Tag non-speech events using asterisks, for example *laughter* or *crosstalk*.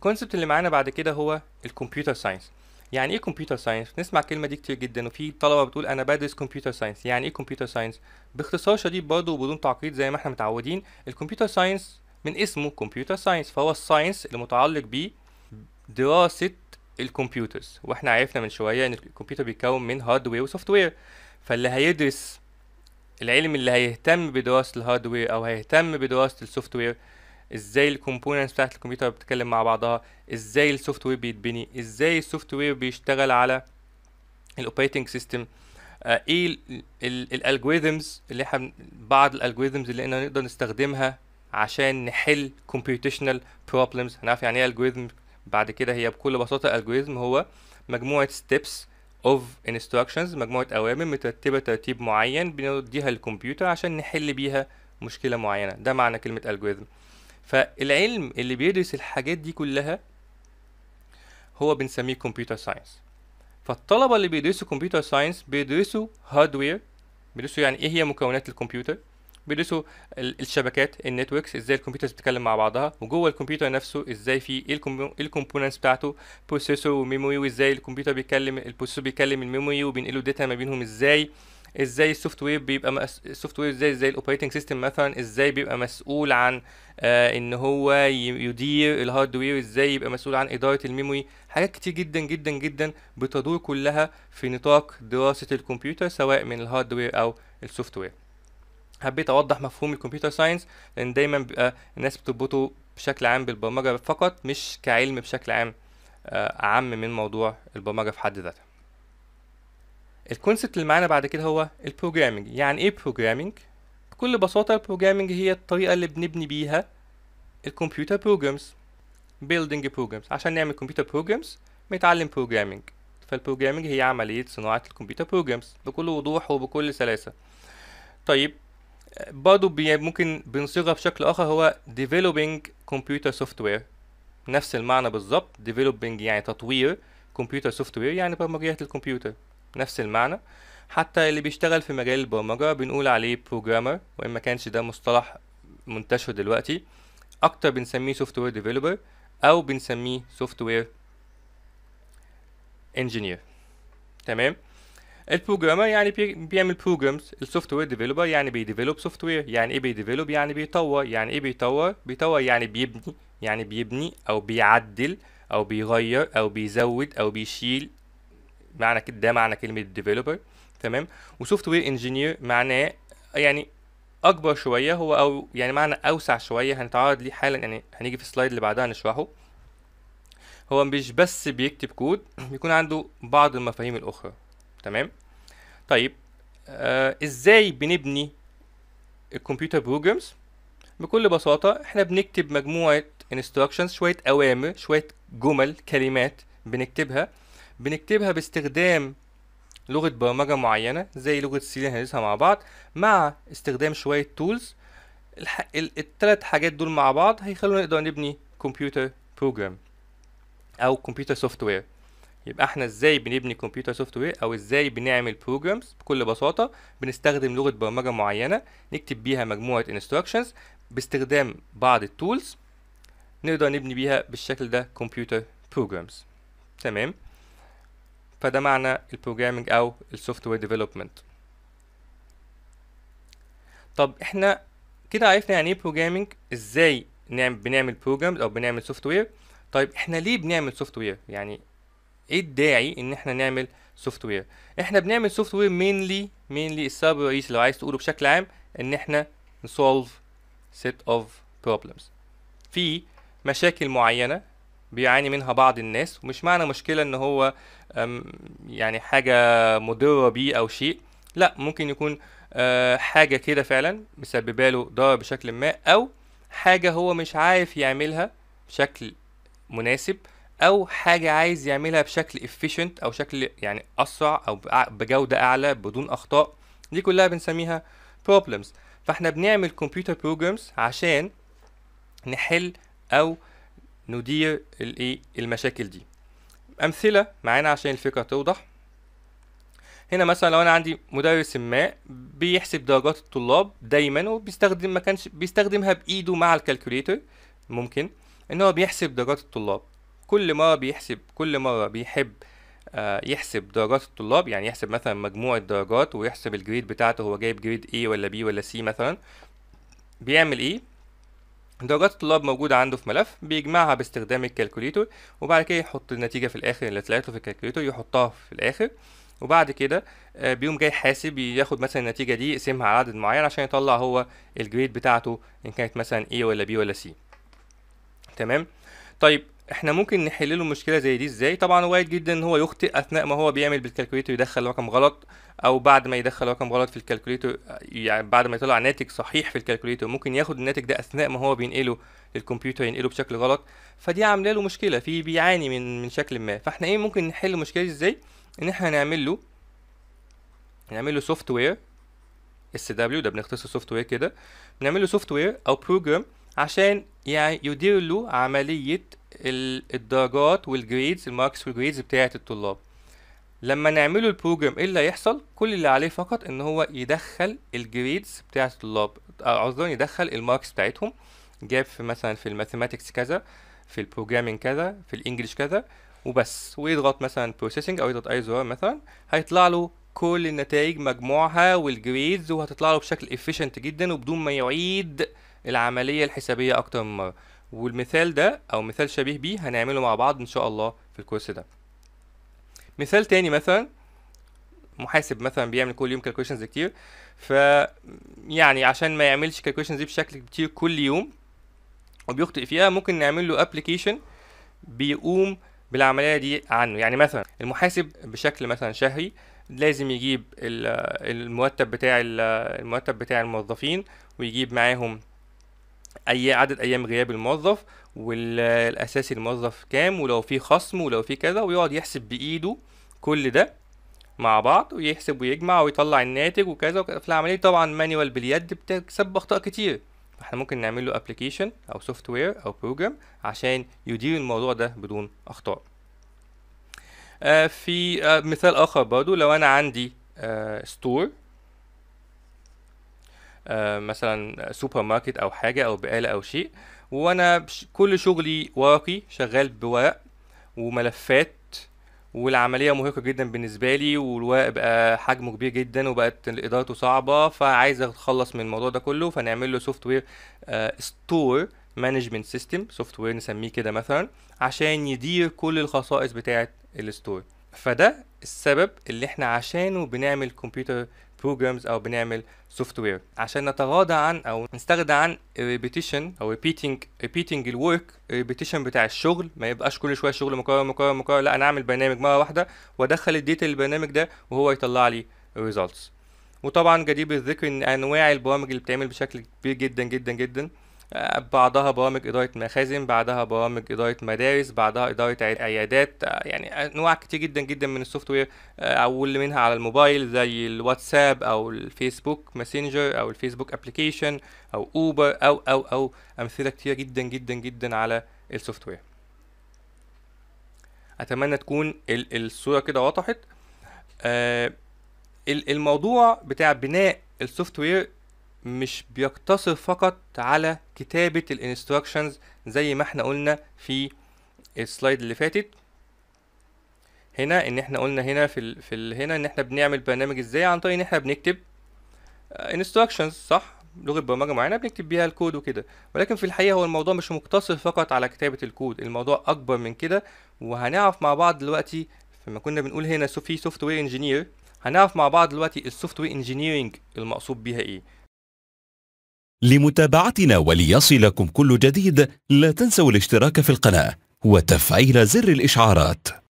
الكونسبت اللي معانا بعد كده هو الكمبيوتر ساينس يعني ايه كمبيوتر ساينس نسمع الكلمه دي كتير جدا وفي طلبه بتقول انا بدرس كمبيوتر ساينس يعني ايه كمبيوتر ساينس باختصار شديد برضه وبدون تعقيد زي ما احنا متعودين الكمبيوتر ساينس من اسمه كمبيوتر ساينس فهو الساينس المتعلق ب دراسه الكمبيوترز واحنا عرفنا من شويه ان الكمبيوتر بيتكون من هاردوير وسوفت وير فاللي هيدرس العلم اللي هيهتم بدراسه الهاردوير او هيهتم بدراسه السوفت وير ازاي الكومبوننتس بتاعت الكمبيوتر بتتكلم مع بعضها ازاي السوفت وير بيتبني ازاي السوفت وير بيشتغل على الاوبريتنج سيستم آه ايه الالجوريزمز اللي احنا بعض الالجوريزمز اللي احنا نقدر نستخدمها عشان نحل كومبيوتيشنال بروبلمز هنعرف يعني ايه الجوريزم بعد كده هي بكل بساطه الالجوريزم هو مجموعه ستيبس of instructions مجموعه اوامر مترتبه ترتيب معين بنديها للكمبيوتر عشان نحل بيها مشكله معينه ده معنى كلمه algorithm فالعلم اللي بيدرس الحاجات دي كلها هو بنسميه كمبيوتر ساينس فالطلبه اللي بيدرسوا كمبيوتر ساينس بيدرسوا هاردوير بيدرسوا يعني ايه هي مكونات الكمبيوتر بيدرسوا الشبكات النتوركس ازاي الكمبيوترز بتتكلم مع بعضها وجوه الكمبيوتر نفسه ازاي في ايه الكومبوننتس إيه بتاعته بروسيسور وميموري وازاي الكمبيوتر بيتكلم البروسيسور بيتكلم الميموري وبينقلوا داتا ما بينهم ازاي ازاي السوفت وير بيبقى مأس... السوفت وير ازاي زي الاوبريتنج سيستم مثلا ازاي بيبقى مسؤول عن آه ان هو يدير الهاردوير ازاي يبقى مسؤول عن اداره الميموري حاجات كتير جدا جدا جدا بتدور كلها في نطاق دراسه الكمبيوتر سواء من الهاردوير او السوفت وير حبيت اوضح مفهوم الكمبيوتر ساينس لان دايما بيبقى الناس بتربطه بشكل عام بالبرمجه فقط مش كعلم بشكل عام آه عام من موضوع البرمجه في حد ذاتها الكونسبت اللي معانا بعد كده هو البروجرامنج يعني ايه بروجرامنج بكل بساطه البروجرامنج هي الطريقه اللي بنبني بيها الكمبيوتر بروجرامز بيلدينج بروجرامز عشان نعمل كمبيوتر بروجرامز بنتعلم بروجرامنج فالبروجرامنج هي عمليه صناعه الكمبيوتر بروجرامز بكل وضوح وبكل سلاسه طيب برضو ممكن بنصيغها بشكل اخر هو developing computer software نفس المعنى بالظبط developing يعني تطوير computer software يعني برمجيات الكمبيوتر نفس المعنى حتى اللي بيشتغل في مجال البرمجة بنقول عليه بروجرامر وإن ما كانش ده مصطلح منتشر دلوقتي أكتر بنسميه سوفت وير ديفلوبر أو بنسميه سوفت وير انجينير تمام البروجرامر يعني بي بيعمل بروجرامز السوفت وير ديفلوبر يعني بيديفلوب سوفت وير يعني ايه بيديفلوب يعني بيطور يعني ايه بيطور بيطور يعني بيبني يعني بيبني او بيعدل او بيغير او بيزود او بيشيل معنى ده معنى كلمه ديفلوبر تمام وسوفت وير انجينير معناه يعني اكبر شويه هو او يعني معنى اوسع شويه هنتعرض ليه حالا يعني هنيجي في السلايد اللي بعدها نشرحه هو مش بس بيكتب كود *clears throat* بيكون عنده بعض المفاهيم الاخرى تمام طيب آه ازاي بنبني الكمبيوتر بروجرامز بكل بساطه احنا بنكتب مجموعه instructions شويه اوامر شويه جمل كلمات بنكتبها بنكتبها باستخدام لغة برمجة معينة زي لغة سي اللي هندرسها مع بعض مع استخدام شوية تولز الح... التلات حاجات دول مع بعض هيخلونا نقدر نبني كمبيوتر بروجرام او كمبيوتر سوفت وير يبقى احنا ازاي بنبني كمبيوتر سوفت وير او ازاي بنعمل بروجرامز بكل بساطه بنستخدم لغه برمجه معينه نكتب بيها مجموعه انستراكشنز باستخدام بعض التولز نقدر نبني بيها بالشكل ده كمبيوتر بروجرامز تمام فده معنى البروجرامينج او السوفت وير ديفلوبمنت طب احنا كده عرفنا يعني ايه بروجرامينج ازاي نعمل بنعمل بروجرامز او بنعمل سوفت وير طيب احنا ليه بنعمل سوفت وير يعني ايه الداعي ان احنا نعمل سوفت وير احنا بنعمل سوفت وير مينلي مينلي السبب الرئيسي لو عايز تقوله بشكل عام ان احنا نسولف set of problems في مشاكل معينه بيعاني منها بعض الناس ومش معنى مشكلة ان هو يعني حاجة مضرة بيه او شيء لا ممكن يكون آه، حاجة كده فعلا مسببة له ضرر بشكل ما او حاجة هو مش عارف يعملها بشكل مناسب او حاجة عايز يعملها بشكل efficient او شكل يعني اسرع او بجودة اعلى بدون اخطاء دي كلها بنسميها problems فاحنا بنعمل computer programs عشان نحل او آه ندير الايه المشاكل دي امثله معانا عشان الفكره توضح هنا مثلا لو انا عندي مدرس ما بيحسب درجات الطلاب دايما وبيستخدم ما كانش بيستخدمها بايده مع الكالكوليتر ممكن ان هو بيحسب درجات الطلاب كل مره بيحسب كل مره بيحب آه يحسب درجات الطلاب يعني يحسب مثلا مجموع الدرجات ويحسب الجريد بتاعته هو جايب جريد A ولا B ولا C مثلا بيعمل ايه درجات الطلاب موجودة عنده في ملف بيجمعها باستخدام الكالكوليتور وبعد كده يحط النتيجة في الآخر اللي طلعته في الكالكوليتور يحطها في الآخر وبعد كده آه، بيقوم جاي حاسب ياخد مثلا النتيجة دي يقسمها على عدد معين عشان يطلع هو الجريد بتاعته إن كانت مثلا A ولا B ولا C تمام طيب احنا ممكن نحل له مشكله زي دي ازاي طبعا وايد جدا ان هو يخطئ اثناء ما هو بيعمل بالكالكوليتر يدخل رقم غلط او بعد ما يدخل رقم غلط في الكالكوليتر يعني بعد ما يطلع ناتج صحيح في الكالكوليتر ممكن ياخد الناتج ده اثناء ما هو بينقله للكمبيوتر ينقله بشكل غلط فدي عامله له مشكله في بيعاني من من شكل ما فاحنا ايه ممكن نحل المشكله دي ازاي ان احنا نعمل له نعمل له سوفت وير اس دبليو ده بنختصر سوفت وير كده بنعمل له سوفت وير او بروجرام عشان يعني يدير له عمليه الدرجات والجريدز الماركس والجريدز بتاعه الطلاب لما نعمله البروجرام ايه اللي هيحصل كل اللي عليه فقط ان هو يدخل الجريدز بتاعه الطلاب عذرا يدخل الماركس بتاعتهم جاب في مثلا في الماثيماتكس كذا في البروجرامينج كذا في الانجليش كذا وبس ويضغط مثلا بروسيسنج او يضغط اي زرار مثلا هيطلع له كل النتائج مجموعها والجريدز وهتطلع له بشكل افيشنت جدا وبدون ما يعيد العمليه الحسابيه اكتر من مره والمثال ده او مثال شبيه بيه هنعمله مع بعض ان شاء الله في الكورس ده مثال تاني مثلا محاسب مثلا بيعمل كل يوم كالكوليشنز كتير ف يعني عشان ما يعملش كالكوليشنز دي بشكل كتير كل يوم وبيخطئ فيها ممكن نعمل له ابلكيشن بيقوم بالعمليه دي عنه يعني مثلا المحاسب بشكل مثلا شهري لازم يجيب المرتب بتاع المرتب بتاع الموظفين ويجيب معاهم اي عدد ايام غياب الموظف والاساسي الموظف كام ولو في خصم ولو في كذا ويقعد يحسب بايده كل ده مع بعض ويحسب ويجمع ويطلع الناتج وكذا في العمليه طبعا مانيوال باليد بتسبب اخطاء كتير فاحنا ممكن نعمل له ابلكيشن او سوفت وير او بروجرام عشان يدير الموضوع ده بدون اخطاء آه، في آه، مثال اخر برضو لو انا عندي ستور آه، آه، مثلا سوبر ماركت او حاجه او بقاله او شيء وانا كل شغلي ورقي شغال بورق وملفات والعمليه مرهقه جدا بالنسبه لي والورق بقى حجمه كبير جدا وبقت ادارته صعبه فعايز اتخلص من الموضوع ده كله فنعمل له سوفت وير ستور مانجمنت سيستم سوفت وير نسميه كده مثلا عشان يدير كل الخصائص بتاعه الستور فده السبب اللي احنا عشانه بنعمل كمبيوتر بروجرامز او بنعمل سوفت وير عشان نتغاضى عن او نستغنى عن ريبيتيشن او ريبيتنج ريبيتنج الورك ريبيتيشن بتاع الشغل ما يبقاش كل شويه شغل مكرر مكرر مكرر لا انا اعمل برنامج مره واحده وادخل الداتا للبرنامج ده وهو يطلع لي ريزلتس وطبعا جدير بالذكر ان انواع البرامج اللي بتعمل بشكل كبير جدا جدا جدا بعضها برامج إدارة مخازن بعدها برامج إدارة مدارس بعدها إدارة عيادات آه، يعني أنواع كتير جدا جدا من السوفت وير آه، أو اللي منها على الموبايل زي الواتساب أو الفيسبوك ماسنجر أو الفيسبوك أبليكيشن أو أوبر أو أو أو أمثلة كتير جدا جدا جدا على السوفت وير أتمنى تكون الصورة كده وضحت آه، الموضوع بتاع بناء السوفت وير مش بيقتصر فقط على كتابة الانستراكشنز زي ما احنا قلنا في السلايد اللي فاتت هنا ان احنا قلنا هنا في ال في ال هنا ان احنا بنعمل برنامج ازاي عن طريق ان احنا بنكتب انستراكشنز آه، صح لغه برمجه معينه بنكتب بيها الكود وكده ولكن في الحقيقه هو الموضوع مش مقتصر فقط على كتابه الكود الموضوع اكبر من كده وهنعرف مع بعض دلوقتي فيما كنا بنقول هنا في سوفت وير انجينير هنعرف مع بعض دلوقتي السوفت وير انجينيرنج المقصود بيها ايه لمتابعتنا وليصلكم كل جديد لا تنسوا الاشتراك في القناة وتفعيل زر الإشعارات